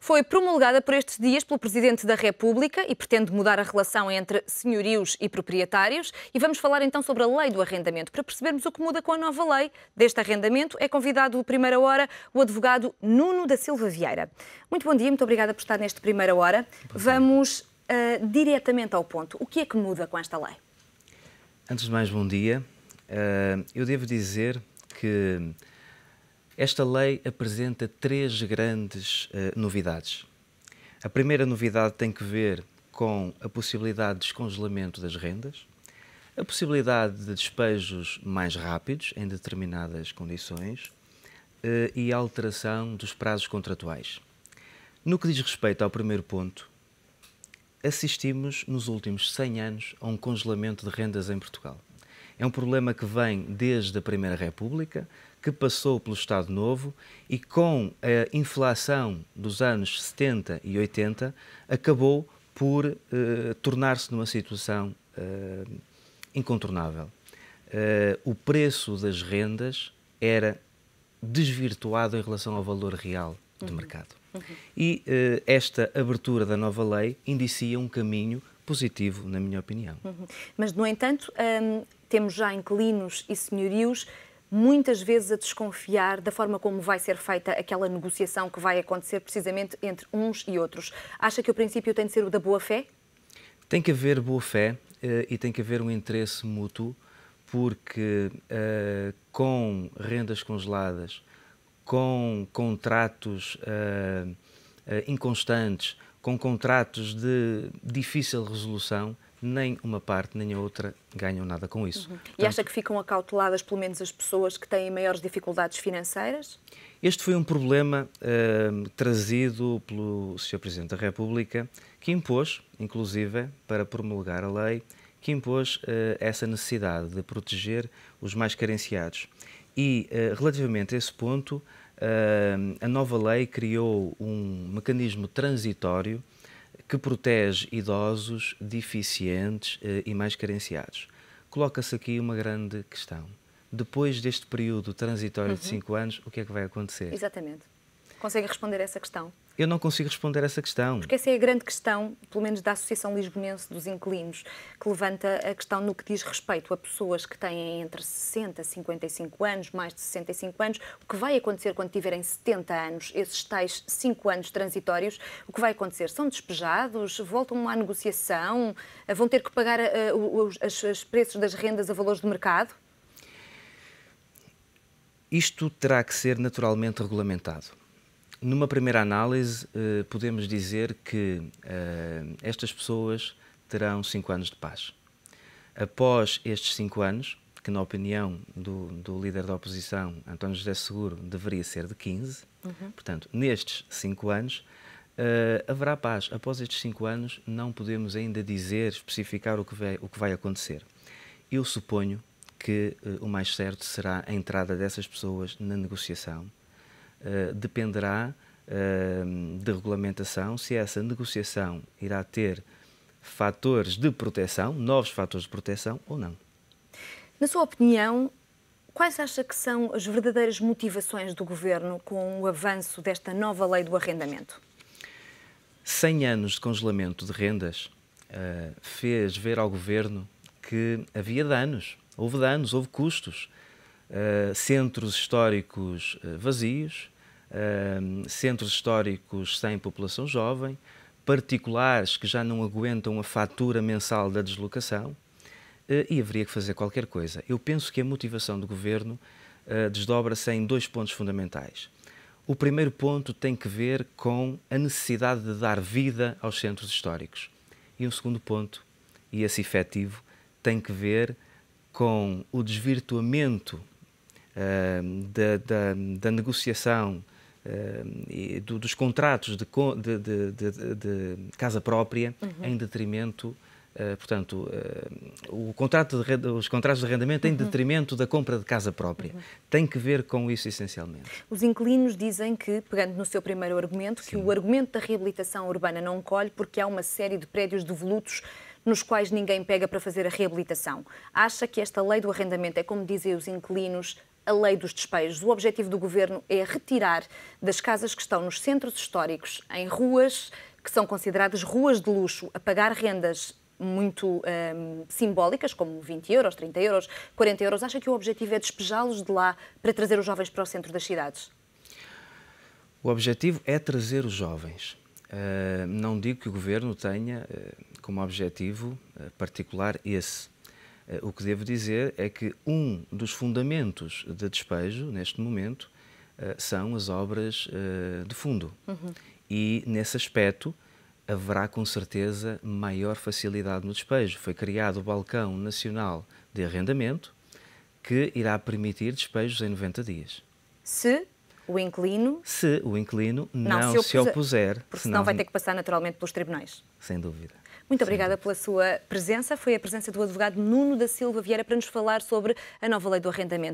foi promulgada por estes dias pelo Presidente da República e pretende mudar a relação entre senhorios e proprietários. E vamos falar então sobre a lei do arrendamento. Para percebermos o que muda com a nova lei deste arrendamento, é convidado o Primeira Hora o advogado Nuno da Silva Vieira. Muito bom dia, muito obrigada por estar neste Primeira Hora. Vamos uh, diretamente ao ponto. O que é que muda com esta lei? Antes de mais, bom dia. Uh, eu devo dizer que esta lei apresenta três grandes uh, novidades. A primeira novidade tem que ver com a possibilidade de descongelamento das rendas, a possibilidade de despejos mais rápidos em determinadas condições uh, e a alteração dos prazos contratuais. No que diz respeito ao primeiro ponto, assistimos nos últimos 100 anos a um congelamento de rendas em Portugal. É um problema que vem desde a Primeira República, que passou pelo Estado Novo e, com a inflação dos anos 70 e 80, acabou por eh, tornar-se numa situação eh, incontornável. Eh, o preço das rendas era desvirtuado em relação ao valor real do uhum. mercado. Uhum. E esta abertura da nova lei indicia um caminho positivo, na minha opinião. Uhum. Mas, no entanto, hum, temos já inquilinos e senhorios muitas vezes a desconfiar da forma como vai ser feita aquela negociação que vai acontecer precisamente entre uns e outros. Acha que o princípio tem de ser o da boa-fé? Tem que haver boa-fé eh, e tem que haver um interesse mútuo, porque eh, com rendas congeladas, com contratos eh, inconstantes, com contratos de difícil resolução, nem uma parte nem a outra ganham nada com isso. Uhum. Portanto, e acha que ficam acauteladas, pelo menos, as pessoas que têm maiores dificuldades financeiras? Este foi um problema ehm, trazido pelo Sr. Presidente da República, que impôs, inclusive, para promulgar a lei, que impôs eh, essa necessidade de proteger os mais carenciados. E, eh, relativamente a esse ponto, ehm, a nova lei criou um mecanismo transitório que protege idosos deficientes eh, e mais carenciados. Coloca-se aqui uma grande questão. Depois deste período transitório uhum. de 5 anos, o que é que vai acontecer? Exatamente. Consegue responder a essa questão? Eu não consigo responder a essa questão. Porque essa é a grande questão, pelo menos da Associação Lisbonense dos Inquilinos, que levanta a questão no que diz respeito a pessoas que têm entre 60 e 55 anos, mais de 65 anos, o que vai acontecer quando tiverem 70 anos, esses tais 5 anos transitórios, o que vai acontecer? São despejados? Voltam à negociação? Vão ter que pagar uh, os, os, os preços das rendas a valores de mercado? Isto terá que ser naturalmente regulamentado numa primeira análise, uh, podemos dizer que uh, estas pessoas terão cinco anos de paz. Após estes cinco anos, que na opinião do, do líder da oposição, António José Seguro, deveria ser de 15, uhum. portanto, nestes cinco anos, uh, haverá paz. Após estes cinco anos, não podemos ainda dizer, especificar o que vai, o que vai acontecer. Eu suponho que o mais certo será a entrada dessas pessoas na negociação eh, dependerá uh, de regulamentação se essa negociação irá ter fatores de proteção, novos fatores de proteção ou não. Na sua opinião, quais acha que são as verdadeiras motivações do governo com o avanço desta nova lei do arrendamento? 100 anos de congelamento de rendas uh, fez ver ao governo que havia danos, houve danos, houve custos. Uh, centros históricos vazios, Ehm, centros históricos sem população jovem, particulares que já não aguentam a fatura mensal da deslocação uh, e haveria que fazer qualquer coisa. Eu penso que a motivação do governo uh, desdobra-se em dois pontos fundamentais. O primeiro ponto tem que ver com a necessidade de dar vida aos centros históricos. E um segundo ponto, e esse efetivo, tem que ver com o desvirtuamento uh, da, da, da, negociação eh, do, dos contratos de, de, de, de casa própria uhum. em detrimento Uh, portanto, uh, o contrato de, os contratos de arrendamento uhum. em detrimento da compra de casa própria. Uhum. Tem que ver com isso, essencialmente. Os inquilinos dizem que, pegando no seu primeiro argumento, Sim. que o argumento da reabilitação urbana não colhe porque há uma série de prédios devolutos nos quais ninguém pega para fazer a reabilitação. Acha que esta lei do arrendamento é, como dizem os inquilinos, a lei dos despejos. O objetivo do governo é retirar das casas que estão nos centros históricos, em ruas que são consideradas ruas de luxo, a pagar rendas muito um, simbólicas, como 20 euros, 30 euros, 40 euros. Acha que o objetivo é despejá-los de lá para trazer os jovens para o centro das cidades? O objetivo é trazer os jovens. Uh, não digo que o governo tenha uh, como objetivo uh, particular esse. Eh, o que devo dizer é que um dos fundamentos de despejo, neste momento, eh, são as obras eh, de fundo. Uhum. E, nesse aspecto, haverá com certeza maior facilidade no despejo. Foi criado o Balcão Nacional de Arrendamento, que irá permitir despejos em 90 dias. Se o inclino. Se o inclino não, não se, opuser, se opuser. Porque senão, senão vai ter que passar naturalmente pelos tribunais. Sem dúvida. Muito obrigada pela sua presença. Foi a presença do advogado Nuno da Silva Vieira para nos falar sobre a nova lei do arrendamento.